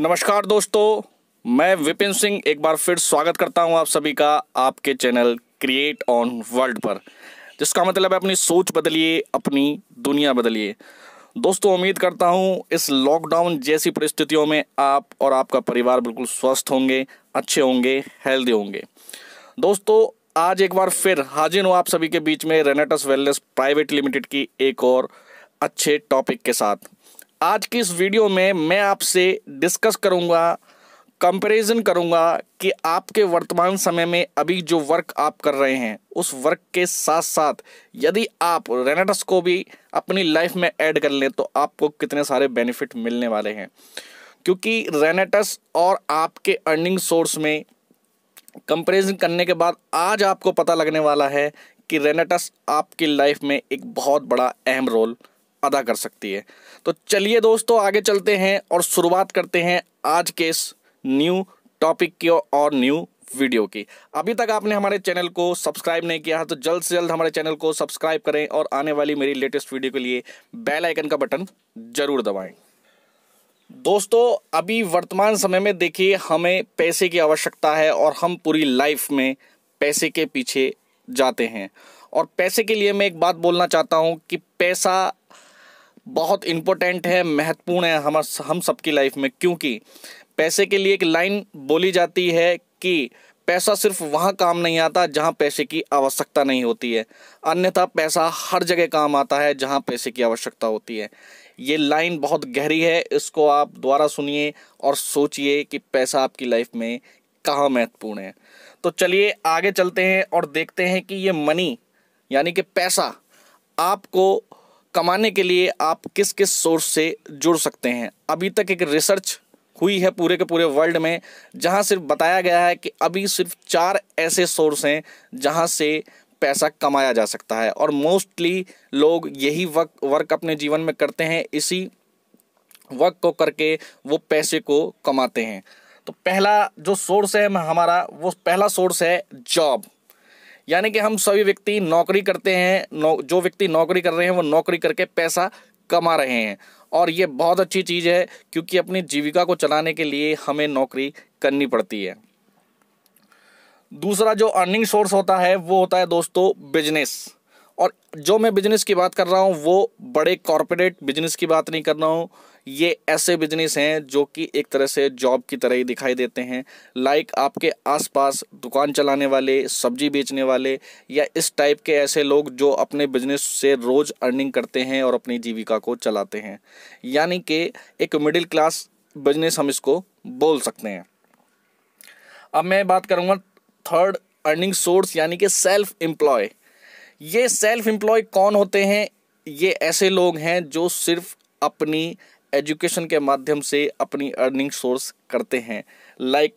नमस्कार दोस्तों मैं विपिन सिंह एक बार फिर स्वागत करता हूं आप सभी का आपके चैनल क्रिएट ऑन वर्ल्ड पर जिसका मतलब है अपनी सोच बदलिए अपनी दुनिया बदलिए दोस्तों उम्मीद करता हूं इस लॉकडाउन जैसी परिस्थितियों में आप और आपका परिवार बिल्कुल स्वस्थ होंगे अच्छे होंगे हेल्दी होंगे दोस्तों आज एक बार फिर हाजिर हूँ आप सभी के बीच में रेनेटस वेलनेस प्राइवेट लिमिटेड की एक और अच्छे टॉपिक के साथ आज की इस वीडियो में मैं आपसे डिस्कस करूंगा कंपैरिजन करूंगा कि आपके वर्तमान समय में अभी जो वर्क आप कर रहे हैं उस वर्क के साथ साथ यदि आप रेनेटस को भी अपनी लाइफ में ऐड कर लें तो आपको कितने सारे बेनिफिट मिलने वाले हैं क्योंकि रेनेटस और आपके अर्निंग सोर्स में कंपैरिजन करने के बाद आज आपको पता लगने वाला है कि रेनेटस आपकी लाइफ में एक बहुत बड़ा अहम रोल अदा कर सकती है तो चलिए दोस्तों आगे चलते हैं और शुरुआत करते हैं आज के इस न्यू टॉपिक की और न्यू वीडियो की अभी तक आपने हमारे चैनल को सब्सक्राइब नहीं किया है तो जल्द से जल्द हमारे चैनल को सब्सक्राइब करें और आने वाली मेरी लेटेस्ट वीडियो के लिए बेल आइकन का बटन जरूर दबाएं दोस्तों अभी वर्तमान समय में देखिए हमें पैसे की आवश्यकता है और हम पूरी लाइफ में पैसे के पीछे जाते हैं और पैसे के लिए मैं एक बात बोलना चाहता हूँ कि पैसा बहुत इम्पोर्टेंट है महत्वपूर्ण है हम हम सबकी लाइफ में क्योंकि पैसे के लिए एक लाइन बोली जाती है कि पैसा सिर्फ वहाँ काम नहीं आता जहाँ पैसे की आवश्यकता नहीं होती है अन्यथा पैसा हर जगह काम आता है जहाँ पैसे की आवश्यकता होती है ये लाइन बहुत गहरी है इसको आप दोबारा सुनिए और सोचिए कि पैसा आपकी लाइफ में कहाँ महत्वपूर्ण है तो चलिए आगे चलते हैं और देखते हैं कि ये मनी यानी कि पैसा आपको कमाने के लिए आप किस किस सोर्स से जुड़ सकते हैं अभी तक एक रिसर्च हुई है पूरे के पूरे वर्ल्ड में जहां सिर्फ बताया गया है कि अभी सिर्फ चार ऐसे सोर्स हैं जहां से पैसा कमाया जा सकता है और मोस्टली लोग यही वर्क वर्क अपने जीवन में करते हैं इसी वर्क को करके वो पैसे को कमाते हैं तो पहला जो सोर्स है हमारा वो पहला सोर्स है जॉब यानी कि हम सभी व्यक्ति नौकरी करते हैं नौ, जो व्यक्ति नौकरी कर रहे हैं वो नौकरी करके पैसा कमा रहे हैं और ये बहुत अच्छी चीज़ है क्योंकि अपनी जीविका को चलाने के लिए हमें नौकरी करनी पड़ती है दूसरा जो अर्निंग सोर्स होता है वो होता है दोस्तों बिजनेस और जो मैं बिजनेस की बात कर रहा हूँ वो बड़े कॉरपोरेट बिजनेस की बात नहीं कर रहा हूँ ये ऐसे बिजनेस हैं जो कि एक तरह से जॉब की तरह ही दिखाई देते हैं लाइक आपके आसपास दुकान चलाने वाले सब्जी बेचने वाले या इस टाइप के ऐसे लोग जो अपने बिजनेस से रोज़ अर्निंग करते हैं और अपनी जीविका को चलाते हैं यानी कि एक मिडिल क्लास बिजनेस हम इसको बोल सकते हैं अब मैं बात करूँगा थर्ड अर्निंग सोर्स यानी कि सेल्फ एम्प्लॉय ये सेल्फ एम्प्लॉय कौन होते हैं ये ऐसे लोग हैं जो सिर्फ अपनी एजुकेशन के माध्यम से अपनी अर्निंग सोर्स करते हैं लाइक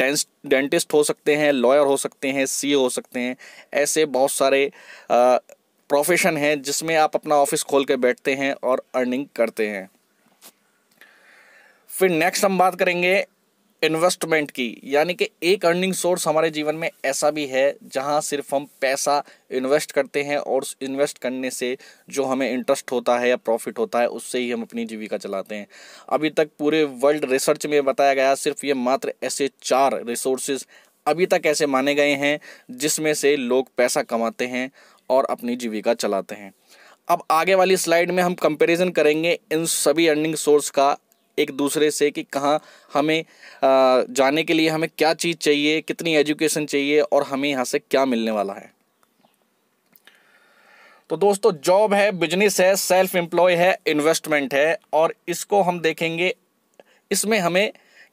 डेंस डेंटिस्ट हो सकते हैं लॉयर हो सकते हैं सी हो सकते हैं ऐसे बहुत सारे प्रोफेशन हैं जिसमें आप अपना ऑफिस खोल के बैठते हैं और अर्निंग करते हैं फिर नेक्स्ट हम बात करेंगे इन्वेस्टमेंट की यानी कि एक अर्निंग सोर्स हमारे जीवन में ऐसा भी है जहां सिर्फ हम पैसा इन्वेस्ट करते हैं और इन्वेस्ट करने से जो हमें इंटरेस्ट होता है या प्रॉफिट होता है उससे ही हम अपनी जीविका चलाते हैं अभी तक पूरे वर्ल्ड रिसर्च में बताया गया सिर्फ ये मात्र ऐसे चार रिसोर्सेज अभी तक ऐसे माने गए हैं जिसमें से लोग पैसा कमाते हैं और अपनी जीविका चलाते हैं अब आगे वाली स्लाइड में हम कंपैरिजन करेंगे इन सभी अर्निंग सोर्स का एक दूसरे से कि कहाँ हमें जाने के लिए हमें क्या चीज़ चाहिए कितनी एजुकेशन चाहिए और हमें यहाँ से क्या मिलने वाला है तो दोस्तों जॉब है बिजनेस है सेल्फ एम्प्लॉय है इन्वेस्टमेंट है और इसको हम देखेंगे इसमें हमें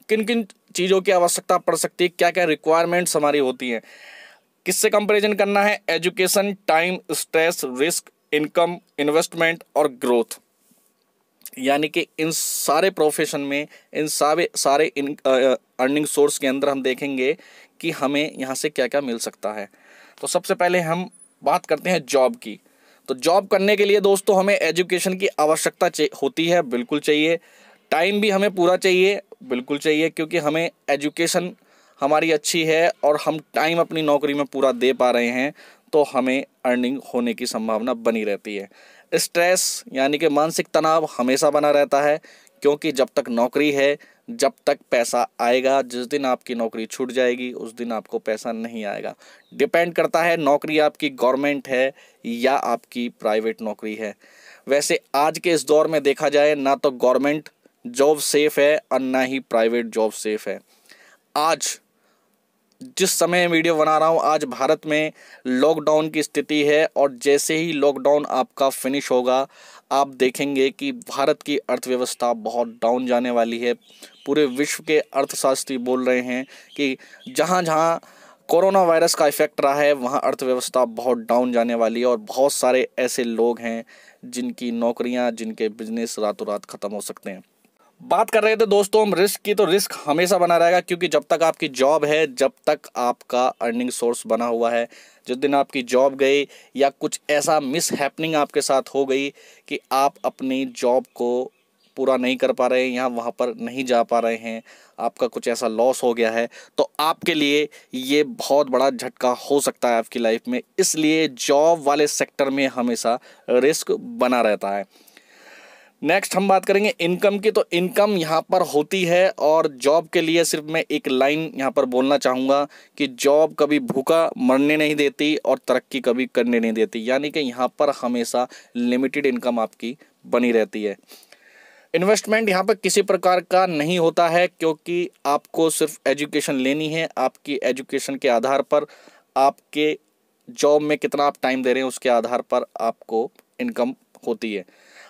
किन किन चीज़ों की आवश्यकता पड़ सकती है क्या क्या रिक्वायरमेंट्स हमारी होती हैं किससे कंपेरिजन करना है education time stress risk income investment और ग्रोथ यानी कि इन सारे प्रोफेशन में इन सारे सारे इन अर्निंग सोर्स के अंदर हम देखेंगे कि हमें यहाँ से क्या क्या मिल सकता है तो सबसे पहले हम बात करते हैं जॉब की तो जॉब करने के लिए दोस्तों हमें एजुकेशन की आवश्यकता होती है बिल्कुल चाहिए टाइम भी हमें पूरा चाहिए बिल्कुल चाहिए क्योंकि हमें एजुकेशन हमारी अच्छी है और हम टाइम अपनी नौकरी में पूरा दे पा रहे हैं तो हमें अर्निंग होने की संभावना बनी रहती है स्ट्रेस यानी कि मानसिक तनाव हमेशा बना रहता है क्योंकि जब तक नौकरी है जब तक पैसा आएगा जिस दिन आपकी नौकरी छूट जाएगी उस दिन आपको पैसा नहीं आएगा डिपेंड करता है नौकरी आपकी गवर्नमेंट है या आपकी प्राइवेट नौकरी है वैसे आज के इस दौर में देखा जाए ना तो गवर्नमेंट जॉब सेफ है और ना ही प्राइवेट जॉब सेफ है आज जिस समय वीडियो बना रहा हूँ आज भारत में लॉकडाउन की स्थिति है और जैसे ही लॉकडाउन आपका फिनिश होगा आप देखेंगे कि भारत की अर्थव्यवस्था बहुत डाउन जाने वाली है पूरे विश्व के अर्थशास्त्री बोल रहे हैं कि जहाँ जहाँ कोरोना वायरस का इफेक्ट रहा है वहाँ अर्थव्यवस्था बहुत डाउन जाने वाली है और बहुत सारे ऐसे लोग हैं जिनकी नौकरियाँ जिनके बिजनेस रातों रात ख़त्म हो सकते हैं बात कर रहे थे दोस्तों हम रिस्क की तो रिस्क हमेशा बना रहेगा क्योंकि जब तक आपकी जॉब है जब तक आपका अर्निंग सोर्स बना हुआ है जिस दिन आपकी जॉब गई या कुछ ऐसा मिस हैपनिंग आपके साथ हो गई कि आप अपनी जॉब को पूरा नहीं कर पा रहे हैं या वहाँ पर नहीं जा पा रहे हैं आपका कुछ ऐसा लॉस हो गया है तो आपके लिए ये बहुत बड़ा झटका हो सकता है आपकी लाइफ में इसलिए जॉब वाले सेक्टर में हमेशा रिस्क बना रहता है नेक्स्ट हम बात करेंगे इनकम की तो इनकम यहाँ पर होती है और जॉब के लिए सिर्फ मैं एक लाइन यहाँ पर बोलना चाहूँगा कि जॉब कभी भूखा मरने नहीं देती और तरक्की कभी करने नहीं देती यानी कि यहाँ पर हमेशा लिमिटेड इनकम आपकी बनी रहती है इन्वेस्टमेंट यहाँ पर किसी प्रकार का नहीं होता है क्योंकि आपको सिर्फ एजुकेशन लेनी है आपकी एजुकेशन के आधार पर आपके जॉब में कितना आप टाइम दे रहे हैं उसके आधार पर आपको इनकम होती है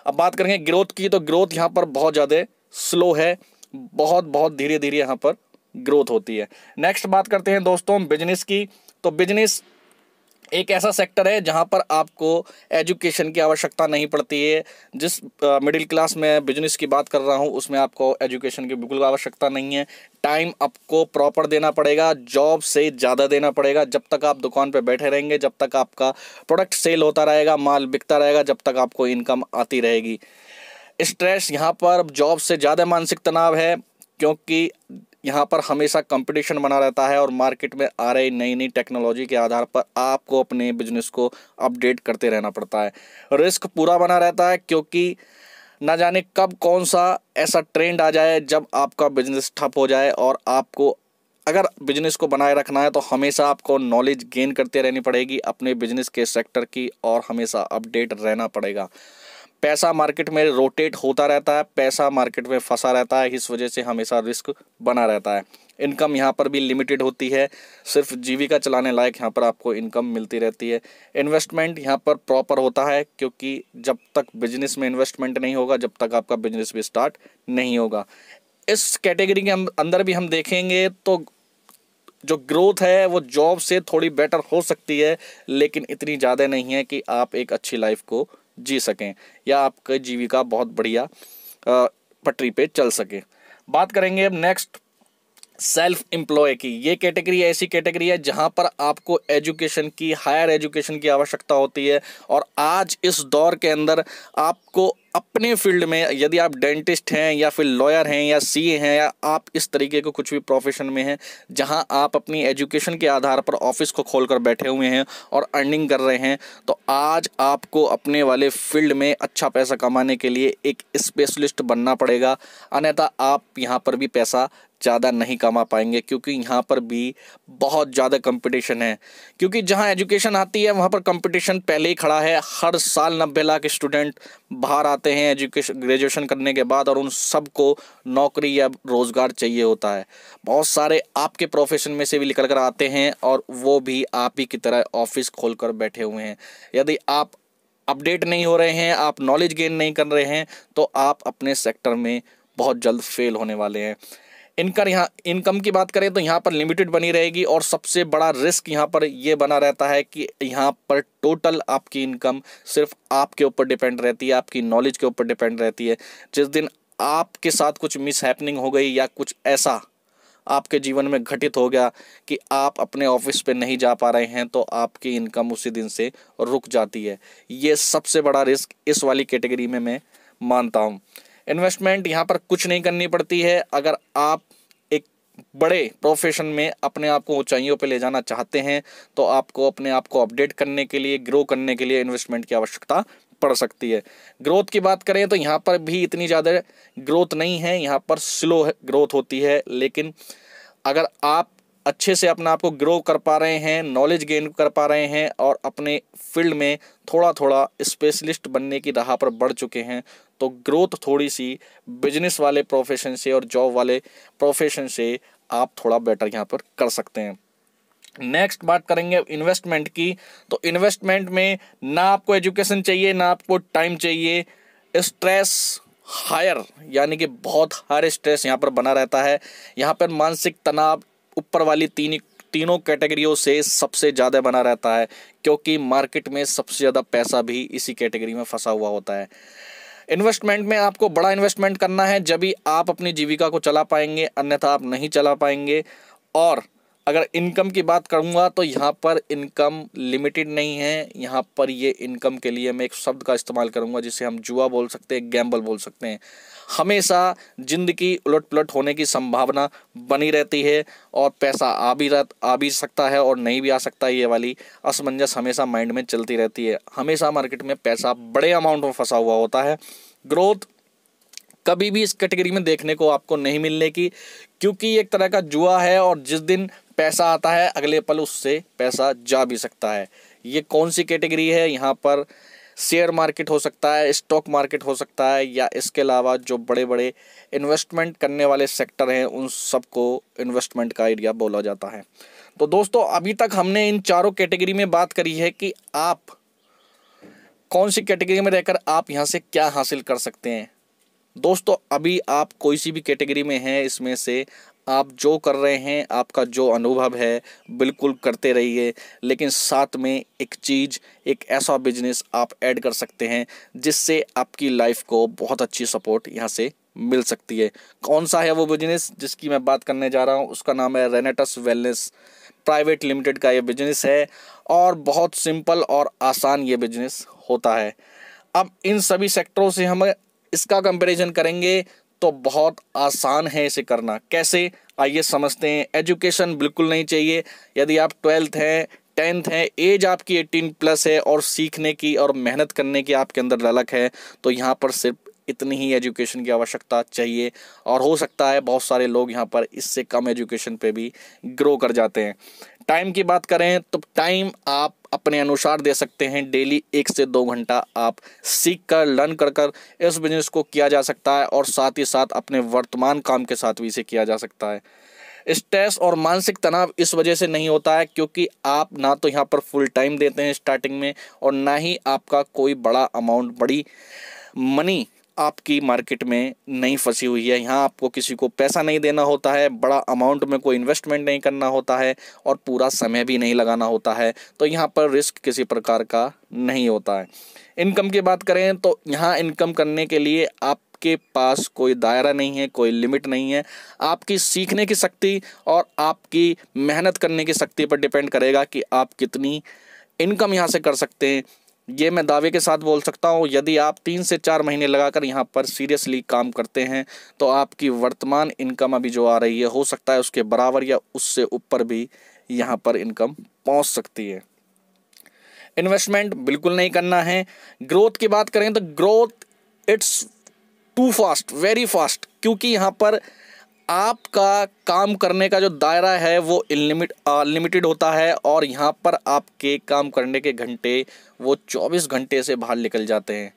अब बात करेंगे ग्रोथ की तो ग्रोथ यहाँ पर बहुत ज़्यादा स्लो है बहुत बहुत धीरे धीरे यहाँ पर ग्रोथ होती है नेक्स्ट बात करते हैं दोस्तों बिजनेस की तो बिजनेस एक ऐसा सेक्टर है जहाँ पर आपको एजुकेशन की आवश्यकता नहीं पड़ती है जिस मिडिल क्लास में बिजनेस की बात कर रहा हूँ उसमें आपको एजुकेशन की बिल्कुल आवश्यकता नहीं है टाइम आपको प्रॉपर देना पड़ेगा जॉब से ज़्यादा देना पड़ेगा जब तक आप दुकान पर बैठे रहेंगे जब तक आपका प्रोडक्ट सेल होता रहेगा माल बिकता रहेगा जब तक आपको इनकम आती रहेगी स्ट्रेस यहाँ पर जॉब से ज़्यादा मानसिक तनाव है क्योंकि यहाँ पर हमेशा कंपटीशन बना रहता है और मार्केट में आ रही नई नई टेक्नोलॉजी के आधार पर आपको अपने बिजनेस को अपडेट करते रहना पड़ता है रिस्क पूरा बना रहता है क्योंकि ना जाने कब कौन सा ऐसा ट्रेंड आ जाए जब आपका बिजनेस ठप हो जाए और आपको अगर बिजनेस को बनाए रखना है तो हमेशा आपको नॉलेज गेन करते रहनी पड़ेगी अपने बिजनेस के सेक्टर की और हमेशा अपडेट रहना पड़ेगा पैसा मार्केट में रोटेट होता रहता है पैसा मार्केट में फंसा रहता है इस वजह से हमेशा रिस्क बना रहता है इनकम यहाँ पर भी लिमिटेड होती है सिर्फ जीविका चलाने लायक यहाँ पर आपको इनकम मिलती रहती है इन्वेस्टमेंट यहाँ पर प्रॉपर होता है क्योंकि जब तक बिजनेस में इन्वेस्टमेंट नहीं होगा जब तक आपका बिजनेस भी स्टार्ट नहीं होगा इस कैटेगरी के अंदर भी हम देखेंगे तो जो ग्रोथ है वो जॉब से थोड़ी बेटर हो सकती है लेकिन इतनी ज़्यादा नहीं है कि आप एक अच्छी लाइफ को जी सकें या आपका जीविका बहुत बढ़िया पटरी पे चल सके बात करेंगे अब नेक्स्ट सेल्फ एम्प्लॉय की ये कैटेगरी ऐसी कैटेगरी है जहाँ पर आपको एजुकेशन की हायर एजुकेशन की आवश्यकता होती है और आज इस दौर के अंदर आपको अपने फील्ड में यदि आप डेंटिस्ट हैं या फिर लॉयर हैं या सी हैं या आप इस तरीके को कुछ भी प्रोफेशन में हैं जहां आप अपनी एजुकेशन के आधार पर ऑफिस को खोल कर बैठे हुए हैं और अर्निंग कर रहे हैं तो आज आपको अपने वाले फील्ड में अच्छा पैसा कमाने के लिए एक स्पेशलिस्ट बनना पड़ेगा अन्यथा आप यहाँ पर भी पैसा ज़्यादा नहीं कमा पाएंगे क्योंकि यहाँ पर भी बहुत ज़्यादा कंपटीशन है क्योंकि जहाँ एजुकेशन आती है वहाँ पर कंपटीशन पहले ही खड़ा है हर साल नब्बे लाख स्टूडेंट बाहर आते हैं एजुकेशन ग्रेजुएशन करने के बाद और उन सबको नौकरी या रोज़गार चाहिए होता है बहुत सारे आपके प्रोफेशन में से भी निकल कर आते हैं और वो भी आप ही की तरह ऑफिस खोल कर बैठे हुए हैं यदि आप अपडेट नहीं हो रहे हैं आप नॉलेज गेन नहीं कर रहे हैं तो आप अपने सेक्टर में बहुत जल्द फेल होने वाले हैं इनकर यहाँ इनकम की बात करें तो यहाँ पर लिमिटेड बनी रहेगी और सबसे बड़ा रिस्क यहाँ पर ये बना रहता है कि यहाँ पर टोटल आपकी इनकम सिर्फ आपके ऊपर डिपेंड रहती है आपकी नॉलेज के ऊपर डिपेंड रहती है जिस दिन आपके साथ कुछ मिस हैपनिंग हो गई या कुछ ऐसा आपके जीवन में घटित हो गया कि आप अपने ऑफिस पे नहीं जा पा रहे हैं तो आपकी इनकम उसी दिन से रुक जाती है ये सबसे बड़ा रिस्क इस वाली कैटेगरी में मैं मानता हूँ इन्वेस्टमेंट यहाँ पर कुछ नहीं करनी पड़ती है अगर आप एक बड़े प्रोफेशन में अपने आप को ऊंचाइयों पर ले जाना चाहते हैं तो आपको अपने आप को अपडेट करने के लिए ग्रो करने के लिए इन्वेस्टमेंट की आवश्यकता पड़ सकती है ग्रोथ की बात करें तो यहाँ पर भी इतनी ज़्यादा ग्रोथ नहीं है यहाँ पर स्लो ग्रोथ होती है लेकिन अगर आप अच्छे से अपने आप को ग्रो कर पा रहे हैं नॉलेज गेन कर पा रहे हैं और अपने फील्ड में थोड़ा थोड़ा स्पेशलिस्ट बनने की राह पर बढ़ चुके हैं तो ग्रोथ थोड़ी सी बिजनेस वाले प्रोफेशन से और जॉब वाले प्रोफेशन से आप थोड़ा बेटर यहाँ पर कर सकते हैं नेक्स्ट बात करेंगे इन्वेस्टमेंट की तो इन्वेस्टमेंट में ना आपको एजुकेशन चाहिए ना आपको टाइम चाहिए स्ट्रेस हायर यानी कि बहुत हायर स्ट्रेस यहाँ पर बना रहता है यहाँ पर मानसिक तनाव ऊपर वाली तीन तीनों कैटेगरियों से सबसे ज़्यादा बना रहता है क्योंकि मार्केट में सबसे ज़्यादा पैसा भी इसी कैटेगरी में फंसा हुआ होता है इन्वेस्टमेंट में आपको बड़ा इन्वेस्टमेंट करना है जब भी आप अपनी जीविका को चला पाएंगे अन्यथा आप नहीं चला पाएंगे और अगर इनकम की बात करूँगा तो यहाँ पर इनकम लिमिटेड नहीं है यहाँ पर ये इनकम के लिए मैं एक शब्द का इस्तेमाल करूँगा जिसे हम जुआ बोल सकते हैं गैम्बल बोल सकते हैं हमेशा ज़िंदगी उलट पुलट होने की संभावना बनी रहती है और पैसा आ भी रह आ भी सकता है और नहीं भी आ सकता ये वाली असमंजस हमेशा माइंड में चलती रहती है हमेशा मार्केट में पैसा बड़े अमाउंट में फंसा हुआ होता है ग्रोथ कभी भी इस कैटेगरी में देखने को आपको नहीं मिलने की क्योंकि एक तरह का जुआ है और जिस दिन पैसा आता है अगले पल उससे पैसा जा भी सकता है ये कौन सी कैटेगरी है यहाँ पर शेयर मार्केट हो सकता है स्टॉक मार्केट हो सकता है या इसके अलावा जो बड़े बड़े इन्वेस्टमेंट करने वाले सेक्टर हैं उन सबको इन्वेस्टमेंट का एरिया बोला जाता है तो दोस्तों अभी तक हमने इन चारों कैटेगरी में बात करी है कि आप कौन सी कैटेगरी में रहकर आप यहाँ से क्या हासिल कर सकते हैं दोस्तों अभी आप कोई सी भी कैटेगरी में हैं इसमें से आप जो कर रहे हैं आपका जो अनुभव है बिल्कुल करते रहिए लेकिन साथ में एक चीज़ एक ऐसा बिजनेस आप ऐड कर सकते हैं जिससे आपकी लाइफ को बहुत अच्छी सपोर्ट यहाँ से मिल सकती है कौन सा है वो बिजनेस जिसकी मैं बात करने जा रहा हूँ उसका नाम है रेनेटस वेलनेस प्राइवेट लिमिटेड का ये बिजनेस है और बहुत सिंपल और आसान ये बिजनेस होता है अब इन सभी सेक्टरों से हमें इसका कंपैरिजन करेंगे तो बहुत आसान है इसे करना कैसे आइए समझते हैं एजुकेशन बिल्कुल नहीं चाहिए यदि आप ट्वेल्थ हैं टेंथ हैं एज आपकी एटीन प्लस है और सीखने की और मेहनत करने की आपके अंदर ललक है तो यहाँ पर सिर्फ इतनी ही एजुकेशन की आवश्यकता चाहिए और हो सकता है बहुत सारे लोग यहाँ पर इससे कम एजुकेशन पे भी ग्रो कर जाते हैं टाइम की बात करें तो टाइम आप अपने अनुसार दे सकते हैं डेली एक से दो घंटा आप सीख कर लर्न कर कर इस बिजनेस को किया जा सकता है और साथ ही साथ अपने वर्तमान काम के साथ भी इसे किया जा सकता है स्ट्रेस और मानसिक तनाव इस वजह से नहीं होता है क्योंकि आप ना तो यहाँ पर फुल टाइम देते हैं स्टार्टिंग में और ना ही आपका कोई बड़ा अमाउंट बड़ी मनी आपकी मार्केट में नहीं फंसी हुई है यहाँ आपको किसी को पैसा नहीं देना होता है बड़ा अमाउंट में कोई इन्वेस्टमेंट नहीं करना होता है और पूरा समय भी नहीं लगाना होता है तो यहाँ पर रिस्क किसी प्रकार का नहीं होता है इनकम की बात करें तो यहाँ इनकम करने के लिए आप आपके पास कोई दायरा नहीं है कोई लिमिट नहीं है आपकी सीखने की शक्ति और आपकी मेहनत करने की शक्ति पर डिपेंड करेगा कि आप कितनी इनकम यहाँ से कर सकते हैं ये मैं दावे के साथ बोल सकता हूँ यदि आप तीन से चार महीने लगाकर यहाँ पर सीरियसली काम करते हैं तो आपकी वर्तमान इनकम अभी जो आ रही है हो सकता है उसके बराबर या उससे ऊपर भी यहाँ पर इनकम पहुँच सकती है इन्वेस्टमेंट बिल्कुल नहीं करना है ग्रोथ की बात करें तो growth it's too fast very fast क्योंकि यहाँ पर आपका काम करने का जो दायरा है वो इनलिमिट अनलिमिटेड होता है और यहाँ पर आपके काम करने के घंटे वो 24 घंटे से बाहर निकल जाते हैं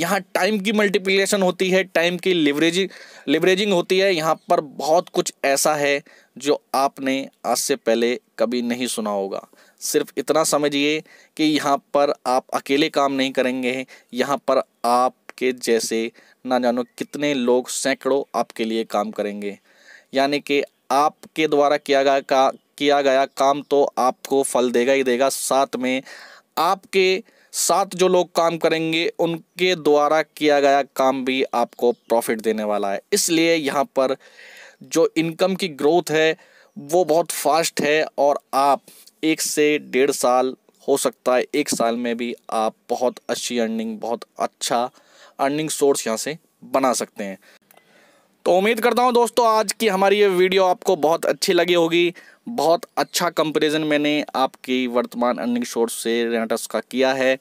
यहाँ टाइम की मल्टीप्लिकेशन होती है टाइम की लिवरेजिंग लिवरेजिंग होती है यहाँ पर बहुत कुछ ऐसा है जो आपने आज से पहले कभी नहीं सुना होगा सिर्फ इतना समझिए कि यहाँ पर आप अकेले काम नहीं करेंगे यहाँ पर आपके जैसे ना जानो कितने लोग सैकड़ों आपके लिए काम करेंगे यानी कि आपके द्वारा किया गया का किया गया काम तो आपको फल देगा ही देगा साथ में आपके साथ जो लोग काम करेंगे उनके द्वारा किया गया काम भी आपको प्रॉफिट देने वाला है इसलिए यहाँ पर जो इनकम की ग्रोथ है वो बहुत फास्ट है और आप एक से डेढ़ साल हो सकता है एक साल में भी आप बहुत अच्छी अर्निंग बहुत अच्छा अर्निंग सोर्स यहाँ से बना सकते हैं तो उम्मीद करता हूँ दोस्तों आज की हमारी ये वीडियो आपको बहुत अच्छी लगी होगी बहुत अच्छा कंपेरिजन मैंने आपकी वर्तमान अर्निंग सोर्स से रेनाटस का किया है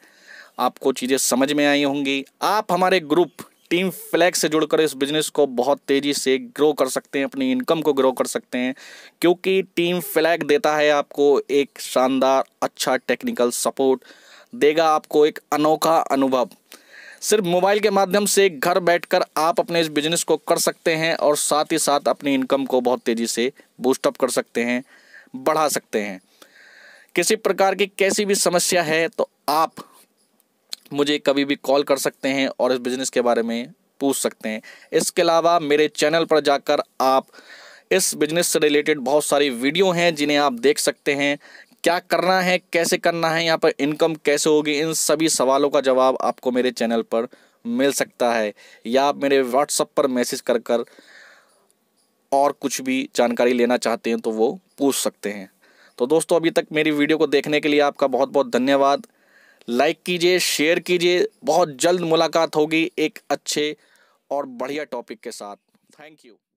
आपको चीज़ें समझ में आई होंगी आप हमारे ग्रुप टीम फ्लैग से जुड़कर इस बिज़नेस को बहुत तेज़ी से ग्रो कर सकते हैं अपनी इनकम को ग्रो कर सकते हैं क्योंकि टीम फ्लैग देता है आपको एक शानदार अच्छा टेक्निकल सपोर्ट देगा आपको एक अनोखा अनुभव सिर्फ मोबाइल के माध्यम से घर बैठकर आप अपने इस बिजनेस को कर सकते हैं और साथ ही साथ अपनी इनकम को बहुत तेज़ी से बूस्टअप कर सकते हैं बढ़ा सकते हैं किसी प्रकार की कैसी भी समस्या है तो आप मुझे कभी भी कॉल कर सकते हैं और इस बिज़नेस के बारे में पूछ सकते हैं इसके अलावा मेरे चैनल पर जाकर आप इस बिजनेस से रिलेटेड बहुत सारी वीडियो हैं जिन्हें आप देख सकते हैं क्या करना है कैसे करना है यहाँ पर इनकम कैसे होगी इन सभी सवालों का जवाब आपको मेरे चैनल पर मिल सकता है या आप मेरे व्हाट्सअप पर मैसेज कर कर और कुछ भी जानकारी लेना चाहते हैं तो वो पूछ सकते हैं तो दोस्तों अभी तक मेरी वीडियो को देखने के लिए आपका बहुत बहुत धन्यवाद लाइक कीजिए शेयर कीजिए बहुत जल्द मुलाकात होगी एक अच्छे और बढ़िया टॉपिक के साथ थैंक यू